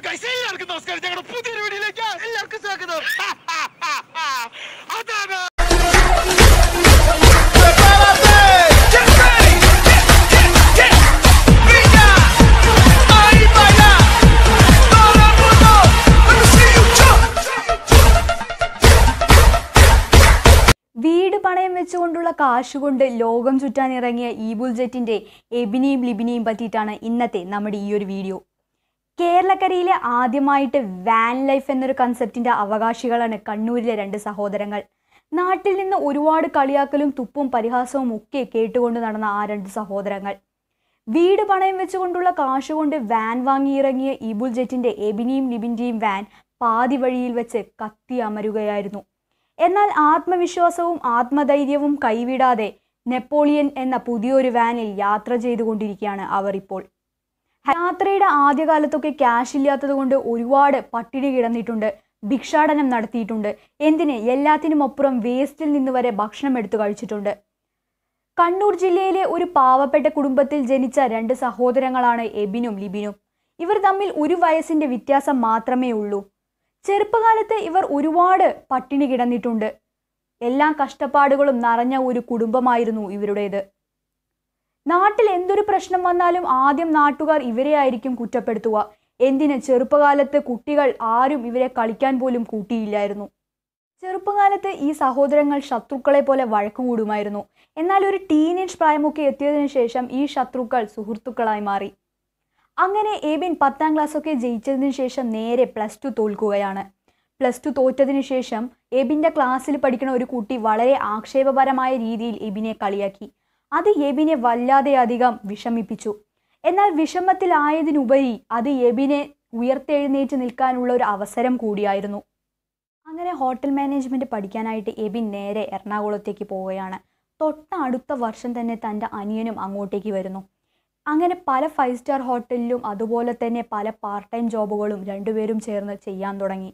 hello guys എല്ലാവർക്കും നമസ്കാരം ഞങ്ങളുടെ പുതിയൊരു വീഡിയോയിലേക്ക് എല്ലാവർക്കും സ്വാഗതം അതാണ് വീട് പണയം വെച്ചുകൊണ്ടുള്ള കാശ് കൊണ്ട് ചുറ്റാൻ ഇറങ്ങിയ ഈബുൽ ജെറ്റിൻ്റെ എബിനെയും ലിബിനെയും പറ്റിയിട്ടാണ് ഇന്നത്തെ നമ്മുടെ ഈ ഒരു വീഡിയോ കേരളക്കരയിലെ ആദ്യമായിട്ട് വാൻ ലൈഫ് എന്നൊരു കൺസെപ്റ്റിൻ്റെ അവകാശികളാണ് കണ്ണൂരിലെ രണ്ട് സഹോദരങ്ങൾ നാട്ടിൽ നിന്ന് ഒരുപാട് കളിയാക്കലും തുപ്പും പരിഹാസവും ഒക്കെ കേട്ടുകൊണ്ട് നടന്ന ആ രണ്ട് സഹോദരങ്ങൾ വീട് പണയം വെച്ചുകൊണ്ടുള്ള കാശുകൊണ്ട് വാൻ വാങ്ങിയിറങ്ങിയ ഇബുൽ ജെറ്റിൻ്റെ എബിനിയും ലിബിൻ്റെയും വാൻ പാതി വഴിയിൽ വെച്ച് കത്തി അമരുകയായിരുന്നു എന്നാൽ ആത്മവിശ്വാസവും ആത്മധൈര്യവും കൈവിടാതെ നെപ്പോളിയൻ എന്ന പുതിയൊരു വാനിൽ യാത്ര ചെയ്തുകൊണ്ടിരിക്കുകയാണ് അവർ ഇപ്പോൾ യാത്രയുടെ ആദ്യകാലത്തൊക്കെ ക്യാഷ് ഇല്ലാത്തത് കൊണ്ട് ഒരുപാട് പട്ടിണി കിടന്നിട്ടുണ്ട് ഭിക്ഷാടനം നടത്തിയിട്ടുണ്ട് എന്തിന് എല്ലാത്തിനും അപ്പുറം വേസ്റ്റിൽ നിന്ന് വരെ ഭക്ഷണം എടുത്തു കഴിച്ചിട്ടുണ്ട് കണ്ണൂർ ജില്ലയിലെ ഒരു പാവപ്പെട്ട കുടുംബത്തിൽ ജനിച്ച രണ്ട് സഹോദരങ്ങളാണ് എബിനും ലിബിനും ഇവർ തമ്മിൽ ഒരു വയസ്സിന്റെ വ്യത്യാസം മാത്രമേ ഉള്ളൂ ചെറുപ്പകാലത്ത് ഇവർ ഒരുപാട് പട്ടിണി കിടന്നിട്ടുണ്ട് എല്ലാ കഷ്ടപ്പാടുകളും നിറഞ്ഞ ഒരു കുടുംബമായിരുന്നു ഇവരുടേത് നാട്ടിൽ എന്തൊരു പ്രശ്നം വന്നാലും ആദ്യം നാട്ടുകാർ ഇവരെ ആയിരിക്കും കുറ്റപ്പെടുത്തുക എന്തിന് ചെറുപ്പകാലത്ത് കുട്ടികൾ ആരും ഇവരെ കളിക്കാൻ പോലും കൂട്ടിയില്ലായിരുന്നു ചെറുപ്പകാലത്ത് ഈ സഹോദരങ്ങൾ ശത്രുക്കളെ പോലെ വഴക്കു കൂടുമായിരുന്നു എന്നാൽ ഒരു ടീനേജ് പ്രായമൊക്കെ എത്തിയതിനു ശേഷം ഈ ശത്രുക്കൾ സുഹൃത്തുക്കളായി മാറി അങ്ങനെ എബിൻ പത്താം ക്ലാസ്സൊക്കെ ജയിച്ചതിന് ശേഷം നേരെ പ്ലസ് ടു തോൽക്കുകയാണ് പ്ലസ് ടു തോറ്റതിനു ശേഷം എബിൻ്റെ ക്ലാസ്സിൽ പഠിക്കുന്ന ഒരു കുട്ടി വളരെ ആക്ഷേപപരമായ രീതിയിൽ എബിനെ കളിയാക്കി അത് എബിനെ വല്ലാതെ അധികം വിഷമിപ്പിച്ചു എന്നാൽ വിഷമത്തിലായതിനുപരി അത് എബിനെ ഉയർത്തെഴുന്നേറ്റ് നിൽക്കാനുള്ള ഒരു അവസരം കൂടിയായിരുന്നു അങ്ങനെ ഹോട്ടൽ മാനേജ്മെൻറ്റ് പഠിക്കാനായിട്ട് എബിൻ നേരെ എറണാകുളത്തേക്ക് പോവുകയാണ് തൊട്ട അടുത്ത വർഷം തന്നെ തൻ്റെ അനിയനും അങ്ങോട്ടേക്ക് വരുന്നു അങ്ങനെ പല ഫൈവ് സ്റ്റാർ ഹോട്ടലിലും അതുപോലെ തന്നെ പല പാർട്ട് ടൈം ജോബുകളും രണ്ടുപേരും ചേർന്ന് ചെയ്യാൻ തുടങ്ങി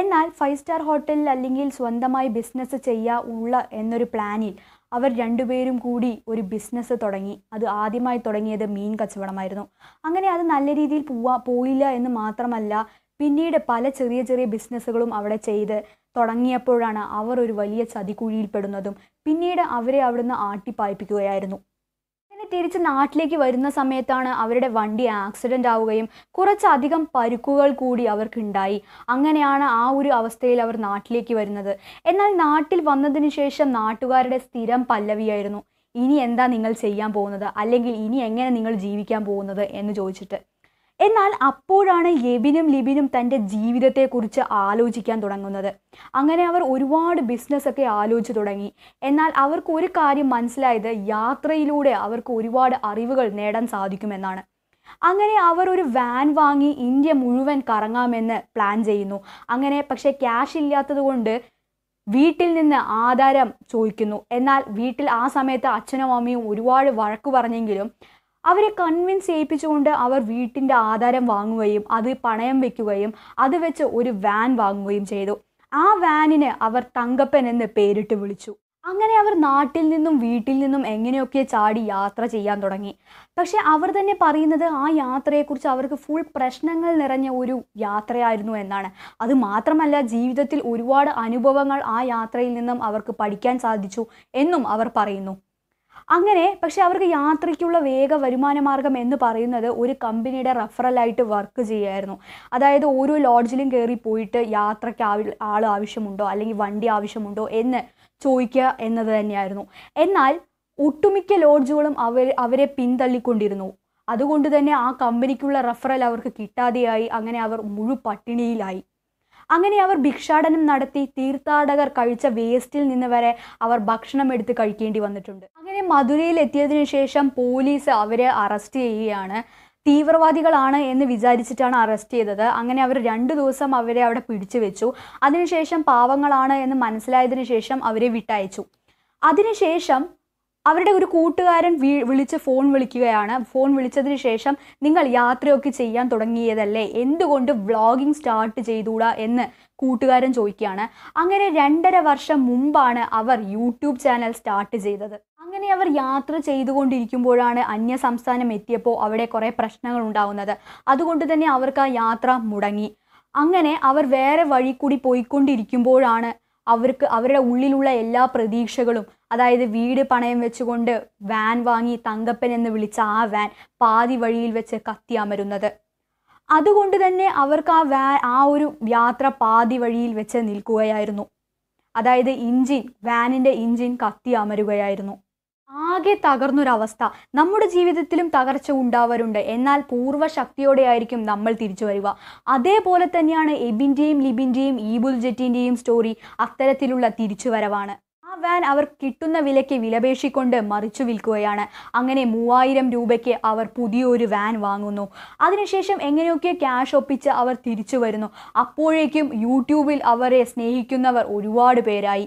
എന്നാൽ ഫൈവ് സ്റ്റാർ ഹോട്ടലിൽ അല്ലെങ്കിൽ സ്വന്തമായി ബിസിനസ് ചെയ്യാ ഉള്ള എന്നൊരു പ്ലാനിൽ അവർ രണ്ടുപേരും കൂടി ഒരു ബിസിനസ് തുടങ്ങി അത് ആദ്യമായി തുടങ്ങിയത് മീൻ കച്ചവടമായിരുന്നു അങ്ങനെ അത് നല്ല രീതിയിൽ പോവാ പോയില്ല എന്ന് മാത്രമല്ല പിന്നീട് പല ചെറിയ ചെറിയ ബിസിനസ്സുകളും അവിടെ ചെയ്ത് തുടങ്ങിയപ്പോഴാണ് അവർ ഒരു വലിയ ചതിക്കുഴിയിൽപ്പെടുന്നതും പിന്നീട് അവരെ അവിടുന്ന് ആട്ടിപ്പായിപ്പിക്കുകയായിരുന്നു പിന്നെ തിരിച്ച് നാട്ടിലേക്ക് വരുന്ന സമയത്താണ് അവരുടെ വണ്ടി ആക്സിഡൻ്റ് ആവുകയും കുറച്ചധികം പരുക്കുകൾ കൂടി അവർക്കുണ്ടായി അങ്ങനെയാണ് ആ ഒരു അവസ്ഥയിൽ അവർ നാട്ടിലേക്ക് വരുന്നത് എന്നാൽ നാട്ടിൽ വന്നതിന് ശേഷം നാട്ടുകാരുടെ സ്ഥിരം പല്ലവിയായിരുന്നു ഇനി എന്താ നിങ്ങൾ ചെയ്യാൻ പോകുന്നത് അല്ലെങ്കിൽ ഇനി എങ്ങനെ നിങ്ങൾ ജീവിക്കാൻ പോകുന്നത് എന്ന് ചോദിച്ചിട്ട് എന്നാൽ അപ്പോഴാണ് എബിനും ലിബിനും തൻ്റെ ജീവിതത്തെക്കുറിച്ച് ആലോചിക്കാൻ തുടങ്ങുന്നത് അങ്ങനെ അവർ ഒരുപാട് ബിസിനസ്സൊക്കെ ആലോചിച്ച് തുടങ്ങി എന്നാൽ അവർക്ക് ഒരു കാര്യം മനസ്സിലായത് യാത്രയിലൂടെ അവർക്ക് ഒരുപാട് അറിവുകൾ നേടാൻ സാധിക്കുമെന്നാണ് അങ്ങനെ അവർ ഒരു വാൻ വാങ്ങി ഇന്ത്യ മുഴുവൻ കറങ്ങാമെന്ന് പ്ലാൻ ചെയ്യുന്നു അങ്ങനെ പക്ഷേ ക്യാഷ് ഇല്ലാത്തത് കൊണ്ട് വീട്ടിൽ നിന്ന് ആധാരം ചോദിക്കുന്നു എന്നാൽ വീട്ടിൽ ആ സമയത്ത് അച്ഛനും അമ്മയും ഒരുപാട് വഴക്ക് പറഞ്ഞെങ്കിലും അവരെ കൺവിൻസ് ചെയ്യിപ്പിച്ചുകൊണ്ട് അവർ വീട്ടിൻ്റെ ആധാരം വാങ്ങുകയും അത് പണയം വെക്കുകയും അത് വെച്ച് ഒരു വാൻ വാങ്ങുകയും ചെയ്തു ആ വാനിന് അവർ തങ്കപ്പൻ എന്ന് പേരിട്ട് വിളിച്ചു അങ്ങനെ അവർ നാട്ടിൽ നിന്നും വീട്ടിൽ നിന്നും എങ്ങനെയൊക്കെ ചാടി യാത്ര ചെയ്യാൻ തുടങ്ങി പക്ഷെ അവർ തന്നെ പറയുന്നത് ആ യാത്രയെക്കുറിച്ച് അവർക്ക് ഫുൾ പ്രശ്നങ്ങൾ നിറഞ്ഞ ഒരു യാത്രയായിരുന്നു എന്നാണ് അത് മാത്രമല്ല ജീവിതത്തിൽ ഒരുപാട് അനുഭവങ്ങൾ ആ യാത്രയിൽ നിന്നും അവർക്ക് പഠിക്കാൻ സാധിച്ചു എന്നും അവർ പറയുന്നു അങ്ങനെ പക്ഷേ അവർക്ക് യാത്രയ്ക്കുള്ള വേഗ വരുമാന മാർഗം എന്ന് പറയുന്നത് ഒരു കമ്പനിയുടെ റഫറലായിട്ട് വർക്ക് ചെയ്യായിരുന്നു അതായത് ഓരോ ലോഡ്ജിലും കയറി പോയിട്ട് യാത്രയ്ക്ക് ആവി ആൾ ആവശ്യമുണ്ടോ അല്ലെങ്കിൽ വണ്ടി ആവശ്യമുണ്ടോ എന്ന് ചോദിക്കുക എന്നത് തന്നെയായിരുന്നു എന്നാൽ ഒട്ടുമിക്ക ലോഡ്ജുകളും അവർ അവരെ പിന്തള്ളിക്കൊണ്ടിരുന്നു അതുകൊണ്ട് തന്നെ ആ കമ്പനിക്കുള്ള റഫറൽ അവർക്ക് കിട്ടാതെയായി അങ്ങനെ അവർ മുഴു പട്ടിണിയിലായി അങ്ങനെ അവർ ഭിക്ഷാടനം നടത്തി തീർത്ഥാടകർ കഴിച്ച വേസ്റ്റിൽ നിന്ന് വരെ അവർ ഭക്ഷണം എടുത്ത് കഴിക്കേണ്ടി വന്നിട്ടുണ്ട് അങ്ങനെ മധുരയിൽ എത്തിയതിനു ശേഷം പോലീസ് അവരെ അറസ്റ്റ് ചെയ്യുകയാണ് തീവ്രവാദികളാണ് എന്ന് വിചാരിച്ചിട്ടാണ് അറസ്റ്റ് ചെയ്തത് അങ്ങനെ അവർ രണ്ട് ദിവസം അവരെ അവിടെ പിടിച്ചു വെച്ചു അതിനുശേഷം പാവങ്ങളാണ് എന്ന് മനസ്സിലായതിനു ശേഷം അവരെ വിട്ടയച്ചു അതിനുശേഷം അവരുടെ ഒരു കൂട്ടുകാരൻ വീ വിളിച്ച് ഫോൺ വിളിക്കുകയാണ് ഫോൺ വിളിച്ചതിന് ശേഷം നിങ്ങൾ യാത്രയൊക്കെ ചെയ്യാൻ തുടങ്ങിയതല്ലേ എന്തുകൊണ്ട് വ്ളോഗിങ് സ്റ്റാർട്ട് ചെയ്തുകൂടാ എന്ന് കൂട്ടുകാരൻ ചോദിക്കുകയാണ് അങ്ങനെ രണ്ടര വർഷം മുമ്പാണ് അവർ യൂട്യൂബ് ചാനൽ സ്റ്റാർട്ട് ചെയ്തത് അങ്ങനെ അവർ യാത്ര ചെയ്തുകൊണ്ടിരിക്കുമ്പോഴാണ് അന്യ സംസ്ഥാനം എത്തിയപ്പോൾ അവിടെ കുറേ പ്രശ്നങ്ങൾ ഉണ്ടാകുന്നത് അതുകൊണ്ട് തന്നെ അവർക്ക് ആ യാത്ര മുടങ്ങി അങ്ങനെ അവർ വേറെ വഴി കൂടി പോയിക്കൊണ്ടിരിക്കുമ്പോഴാണ് അവർക്ക് അവരുടെ ഉള്ളിലുള്ള എല്ലാ പ്രതീക്ഷകളും അതായത് വീട് പണയം വെച്ചുകൊണ്ട് വാൻ വാങ്ങി തങ്കപ്പൻ എന്ന് വിളിച്ച ആ വാൻ പാതി വഴിയിൽ വെച്ച് അമരുന്നത് അതുകൊണ്ട് തന്നെ അവർക്ക് ആ വാ ആ ഒരു യാത്ര പാതി വഴിയിൽ വെച്ച് നിൽക്കുകയായിരുന്നു അതായത് ഇഞ്ചിൻ വാനിൻ്റെ ഇഞ്ചിൻ കത്തി അമരുകയായിരുന്നു ആകെ തകർന്നൊരവസ്ഥ നമ്മുടെ ജീവിതത്തിലും തകർച്ച ഉണ്ടാവാറുണ്ട് എന്നാൽ ശക്തിയോടെ ആയിരിക്കും നമ്മൾ തിരിച്ചു വരിക അതേപോലെ തന്നെയാണ് എബിൻ്റെയും ലിബിൻ്റെയും ഈബുൽ ജെറ്റിൻ്റെയും സ്റ്റോറി അത്തരത്തിലുള്ള തിരിച്ചുവരവാണ് ആ വാൻ അവർ കിട്ടുന്ന വിലയ്ക്ക് വിലപേശിക്കൊണ്ട് മറിച്ചു വിൽക്കുകയാണ് അങ്ങനെ മൂവായിരം രൂപയ്ക്ക് അവർ പുതിയൊരു വാൻ വാങ്ങുന്നു അതിനുശേഷം എങ്ങനെയൊക്കെ ക്യാഷ് ഒപ്പിച്ച് അവർ തിരിച്ചു വരുന്നു അപ്പോഴേക്കും യൂട്യൂബിൽ അവരെ സ്നേഹിക്കുന്നവർ ഒരുപാട് പേരായി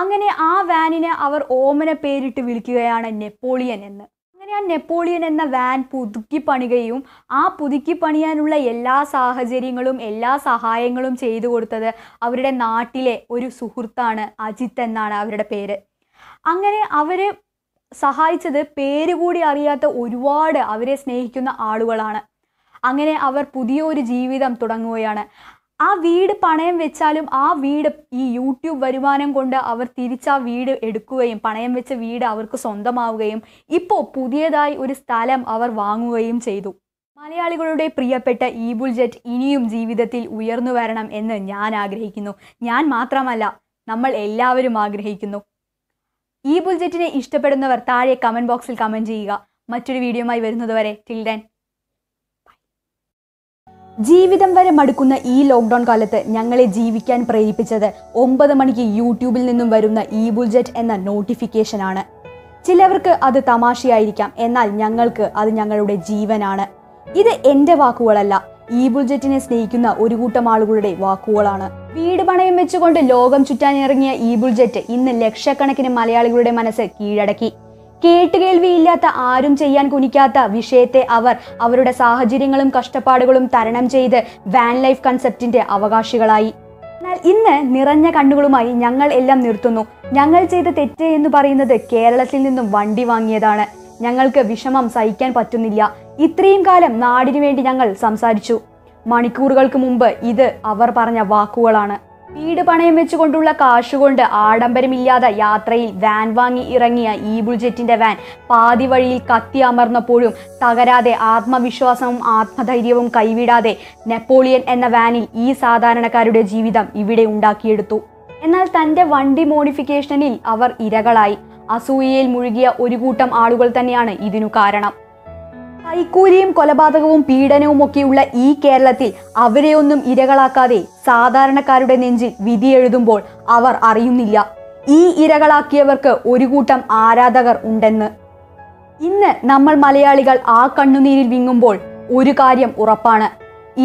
അങ്ങനെ ആ വാനിനെ അവർ ഓമന പേരിട്ട് വിളിക്കുകയാണ് നെപ്പോളിയൻ എന്ന് അങ്ങനെ ആ നെപ്പോളിയൻ എന്ന വാൻ പുതുക്കി പണികയും ആ പുതുക്കി പണിയാനുള്ള എല്ലാ സാഹചര്യങ്ങളും എല്ലാ സഹായങ്ങളും ചെയ്തു കൊടുത്തത് അവരുടെ നാട്ടിലെ ഒരു സുഹൃത്താണ് അജിത്ത് എന്നാണ് അവരുടെ പേര് അങ്ങനെ അവർ സഹായിച്ചത് പേര് കൂടി അറിയാത്ത ഒരുപാട് അവരെ സ്നേഹിക്കുന്ന ആളുകളാണ് അങ്ങനെ അവർ പുതിയ ഒരു ജീവിതം തുടങ്ങുകയാണ് ആ വീട് പണയം വെച്ചാലും ആ വീട് ഈ യൂട്യൂബ് വരുമാനം കൊണ്ട് അവർ തിരിച്ച് ആ വീട് എടുക്കുകയും പണയം വെച്ച വീട് അവർക്ക് സ്വന്തമാവുകയും ഇപ്പോൾ പുതിയതായി ഒരു സ്ഥലം അവർ വാങ്ങുകയും ചെയ്തു മലയാളികളുടെ പ്രിയപ്പെട്ട ഈബുൾ ജെറ്റ് ഇനിയും ജീവിതത്തിൽ ഉയർന്നു വരണം എന്ന് ഞാൻ ആഗ്രഹിക്കുന്നു ഞാൻ മാത്രമല്ല നമ്മൾ എല്ലാവരും ആഗ്രഹിക്കുന്നു ഈബുൾ ജെറ്റിനെ ഇഷ്ടപ്പെടുന്നവർ താഴെ കമൻറ്റ് ബോക്സിൽ കമൻറ്റ് ചെയ്യുക മറ്റൊരു വീഡിയോമായി വരുന്നതുവരെ ടിൽ ദൻ ജീവിതം വരെ മടുക്കുന്ന ഈ ലോക്ക്ഡൗൺ കാലത്ത് ഞങ്ങളെ ജീവിക്കാൻ പ്രേരിപ്പിച്ചത് ഒമ്പത് മണിക്ക് യൂട്യൂബിൽ നിന്നും വരുന്ന ഇ ബുൾജറ്റ് എന്ന നോട്ടിഫിക്കേഷനാണ് ചിലവർക്ക് അത് തമാശയായിരിക്കാം എന്നാൽ ഞങ്ങൾക്ക് അത് ഞങ്ങളുടെ ജീവനാണ് ഇത് എന്റെ വാക്കുകളല്ല ഈ ബുൾജറ്റിനെ സ്നേഹിക്കുന്ന ഒരു കൂട്ടം ആളുകളുടെ വാക്കുകളാണ് വീട് പണയം വെച്ചുകൊണ്ട് ലോകം ചുറ്റാനിറങ്ങിയ ഈ ബുൾജറ്റ് ഇന്ന് ലക്ഷക്കണക്കിന് മലയാളികളുടെ മനസ്സ് കീഴടക്കി കേട്ടുകേൾവിയില്ലാത്ത ആരും ചെയ്യാൻ കുനിക്കാത്ത വിഷയത്തെ അവർ അവരുടെ സാഹചര്യങ്ങളും കഷ്ടപ്പാടുകളും തരണം ചെയ്ത് വാൻ ലൈഫ് കൺസെപ്റ്റിന്റെ അവകാശികളായി എന്നാൽ ഇന്ന് നിറഞ്ഞ കണ്ണുകളുമായി ഞങ്ങൾ എല്ലാം നിർത്തുന്നു ഞങ്ങൾ ചെയ്ത തെറ്റ് എന്ന് പറയുന്നത് കേരളത്തിൽ നിന്നും വണ്ടി വാങ്ങിയതാണ് ഞങ്ങൾക്ക് വിഷമം സഹിക്കാൻ പറ്റുന്നില്ല ഇത്രയും കാലം നാടിനു വേണ്ടി ഞങ്ങൾ സംസാരിച്ചു മണിക്കൂറുകൾക്ക് മുമ്പ് ഇത് അവർ പറഞ്ഞ വാക്കുകളാണ് വീട് പണയം വെച്ചുകൊണ്ടുള്ള കാശുകൊണ്ട് ആഡംബരമില്ലാതെ യാത്രയിൽ വാൻ വാങ്ങി ഇറങ്ങിയ ഈ ബുൾജെറ്റിന്റെ വാൻ പാതി വഴിയിൽ കത്തി അമർന്നപ്പോഴും തകരാതെ ആത്മവിശ്വാസവും ആത്മധൈര്യവും കൈവിടാതെ നെപ്പോളിയൻ എന്ന വാനിൽ ഈ സാധാരണക്കാരുടെ ജീവിതം ഇവിടെ ഉണ്ടാക്കിയെടുത്തു എന്നാൽ തൻ്റെ വണ്ടി മോഡിഫിക്കേഷനിൽ അവർ ഇരകളായി അസൂയയിൽ മുഴുകിയ ഒരു കൂട്ടം ആളുകൾ തന്നെയാണ് ഇതിനു കാരണം കൈക്കൂലിയും കൊലപാതകവും പീഡനവും ഒക്കെയുള്ള ഈ കേരളത്തിൽ അവരെയൊന്നും ഇരകളാക്കാതെ സാധാരണക്കാരുടെ നെഞ്ചിൽ വിധി എഴുതുമ്പോൾ അവർ അറിയുന്നില്ല ഈ ഇരകളാക്കിയവർക്ക് ഒരു കൂട്ടം ആരാധകർ ഉണ്ടെന്ന് ഇന്ന് നമ്മൾ മലയാളികൾ ആ കണ്ണുനീരിൽ വിങ്ങുമ്പോൾ ഒരു കാര്യം ഉറപ്പാണ്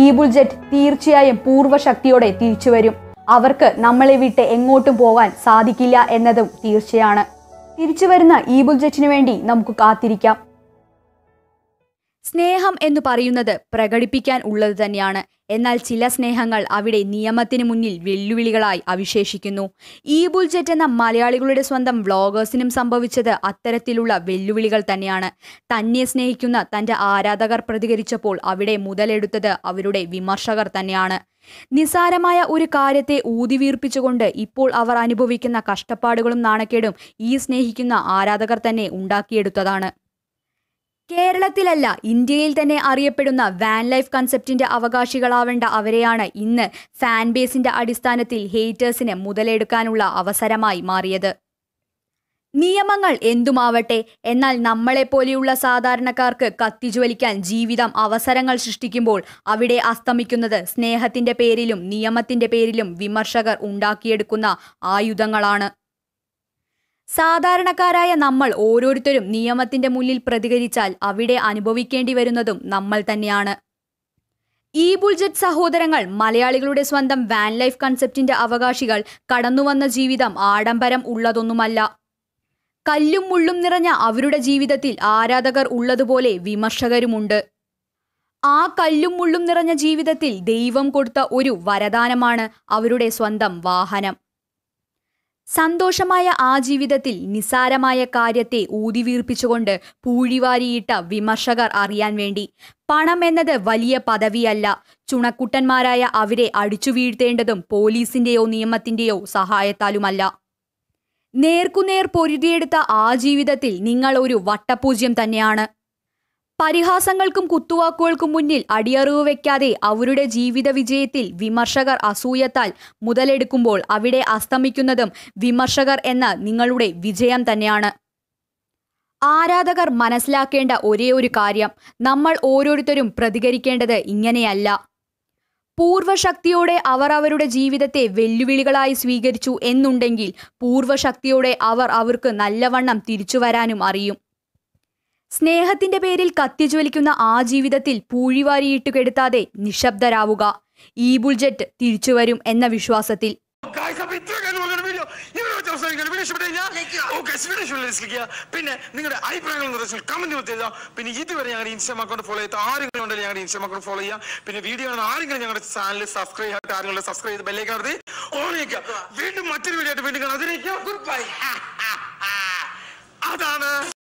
ഈ ബുൾജറ്റ് തീർച്ചയായും പൂർവ്വശക്തിയോടെ തിരിച്ചു വരും അവർക്ക് നമ്മളെ വിട്ട് എങ്ങോട്ടും പോകാൻ സാധിക്കില്ല എന്നതും തീർച്ചയാണ് തിരിച്ചു വരുന്ന ഈ ബുൾജറ്റിനു വേണ്ടി നമുക്ക് കാത്തിരിക്കാം സ്നേഹം എന്ന് പറയുന്നത് പ്രകടിപ്പിക്കാൻ ഉള്ളത് തന്നെയാണ് എന്നാൽ ചില സ്നേഹങ്ങൾ അവിടെ നിയമത്തിന് മുന്നിൽ വെല്ലുവിളികളായി അവിശേഷിക്കുന്നു ഈ ബുൾജെറ്റ് എന്ന മലയാളികളുടെ സ്വന്തം വ്ളോഗേഴ്സിനും സംഭവിച്ചത് അത്തരത്തിലുള്ള വെല്ലുവിളികൾ തന്നെയാണ് തന്നെ സ്നേഹിക്കുന്ന തൻ്റെ ആരാധകർ പ്രതികരിച്ചപ്പോൾ അവിടെ മുതലെടുത്തത് അവരുടെ വിമർശകർ തന്നെയാണ് നിസാരമായ ഒരു കാര്യത്തെ ഊതിവീർപ്പിച്ചുകൊണ്ട് ഇപ്പോൾ അവർ അനുഭവിക്കുന്ന കഷ്ടപ്പാടുകളും നാണക്കേടും ഈ സ്നേഹിക്കുന്ന ആരാധകർ തന്നെ ഉണ്ടാക്കിയെടുത്തതാണ് കേരളത്തിലല്ല ഇന്ത്യയിൽ തന്നെ അറിയപ്പെടുന്ന വാൻ ലൈഫ് കൺസെപ്റ്റിന്റെ അവകാശികളാവേണ്ട അവരെയാണ് ഇന്ന് ഫാൻ ബേസിന്റെ അടിസ്ഥാനത്തിൽ ഹേറ്റേഴ്സിന് മുതലെടുക്കാനുള്ള അവസരമായി മാറിയത് നിയമങ്ങൾ എന്തുമാവട്ടെ എന്നാൽ നമ്മളെപ്പോലെയുള്ള സാധാരണക്കാർക്ക് കത്തിജ്വലിക്കാൻ ജീവിതം അവസരങ്ങൾ സൃഷ്ടിക്കുമ്പോൾ അവിടെ അസ്തമിക്കുന്നത് സ്നേഹത്തിന്റെ പേരിലും നിയമത്തിന്റെ പേരിലും വിമർശകർ ഉണ്ടാക്കിയെടുക്കുന്ന ആയുധങ്ങളാണ് സാധാരണക്കാരായ നമ്മൾ ഓരോരുത്തരും നിയമത്തിന്റെ മുന്നിൽ പ്രതികരിച്ചാൽ അവിടെ അനുഭവിക്കേണ്ടി വരുന്നതും നമ്മൾ തന്നെയാണ് ഈ ബുൾജറ്റ് സഹോദരങ്ങൾ മലയാളികളുടെ സ്വന്തം വാൻ ലൈഫ് കൺസെപ്റ്റിന്റെ അവകാശികൾ കടന്നുവന്ന ജീവിതം ആഡംബരം ഉള്ളതൊന്നുമല്ല കല്ലും മുള്ളും നിറഞ്ഞ അവരുടെ ജീവിതത്തിൽ ആരാധകർ ഉള്ളതുപോലെ വിമർശകരുമുണ്ട് ആ കല്ലും മുള്ളും നിറഞ്ഞ ജീവിതത്തിൽ ദൈവം കൊടുത്ത ഒരു വരദാനമാണ് അവരുടെ സ്വന്തം വാഹനം സന്തോഷമായ ആ ജീവിതത്തിൽ നിസാരമായ കാര്യത്തെ ഊതിവീർപ്പിച്ചുകൊണ്ട് പൂഴിവാരിയിട്ട വിമർശകർ അറിയാൻ വേണ്ടി പണം എന്നത് വലിയ പദവിയല്ല ചുണക്കുട്ടന്മാരായ അവരെ അടിച്ചു വീഴ്ത്തേണ്ടതും പോലീസിന്റെയോ നിയമത്തിന്റെയോ സഹായത്താലുമല്ല നേർക്കുനേർ പൊരുതിയെടുത്ത ആ ജീവിതത്തിൽ നിങ്ങൾ ഒരു വട്ടപൂജ്യം തന്നെയാണ് പരിഹാസങ്ങൾക്കും കുത്തുവാക്കുകൾക്കും മുന്നിൽ അടിയറിവ് വയ്ക്കാതെ അവരുടെ ജീവിത വിജയത്തിൽ വിമർശകർ അസൂയത്താൽ മുതലെടുക്കുമ്പോൾ അവിടെ അസ്തമിക്കുന്നതും വിമർശകർ എന്ന നിങ്ങളുടെ വിജയം തന്നെയാണ് ആരാധകർ മനസ്സിലാക്കേണ്ട ഒരേ ഒരു കാര്യം നമ്മൾ ഓരോരുത്തരും പ്രതികരിക്കേണ്ടത് ഇങ്ങനെയല്ല പൂർവ്വശക്തിയോടെ അവർ അവരുടെ ജീവിതത്തെ വെല്ലുവിളികളായി സ്വീകരിച്ചു എന്നുണ്ടെങ്കിൽ പൂർവ്വശക്തിയോടെ അവർ അവർക്ക് നല്ലവണ്ണം തിരിച്ചു വരാനും അറിയും സ്നേഹത്തിന്റെ പേരിൽ കത്തിജ്വലിക്കുന്ന ആ ജീവിതത്തിൽ പൂഴിവാരിയിട്ട് കെടുത്താതെ നിശബ്ദരാവുക ഈ ബുൾജറ്റ് തിരിച്ചുവരും എന്ന വിശ്വാസത്തിൽ പിന്നെ നിങ്ങളുടെ അഭിപ്രായങ്ങൾ നിർദ്ദേശങ്ങൾ കമന്റ് കൊടുത്തില്ല പിന്നെ ഇതുവരെ ഞങ്ങളുടെ ഇൻസ്റ്റാം അക്കൗണ്ട് ഫോളോ ചെയ്ത ആരെങ്കിലും ഉണ്ടെങ്കിൽ ഞങ്ങളുടെ ഇൻസ്റ്റാം അക്കൗണ്ട് ഫോളോ ചെയ്യാം പിന്നെ വീഡിയോ ആരെങ്കിലും ഞങ്ങളുടെ ചാനൽ സബ്സ്ക്രൈബ് ചെയ്തിട്ട് ആരെങ്കിലും സബ്സ്ക്രൈബ് ചെയ്ത് ബെല്ലേക്ക് നടത്തി ഓണിക്കുക വീണ്ടും മറ്റൊരു വീഡിയോ ആയിട്ട് വീണ്ടും കാണാം ഗുഡ് ബൈ അതാണ്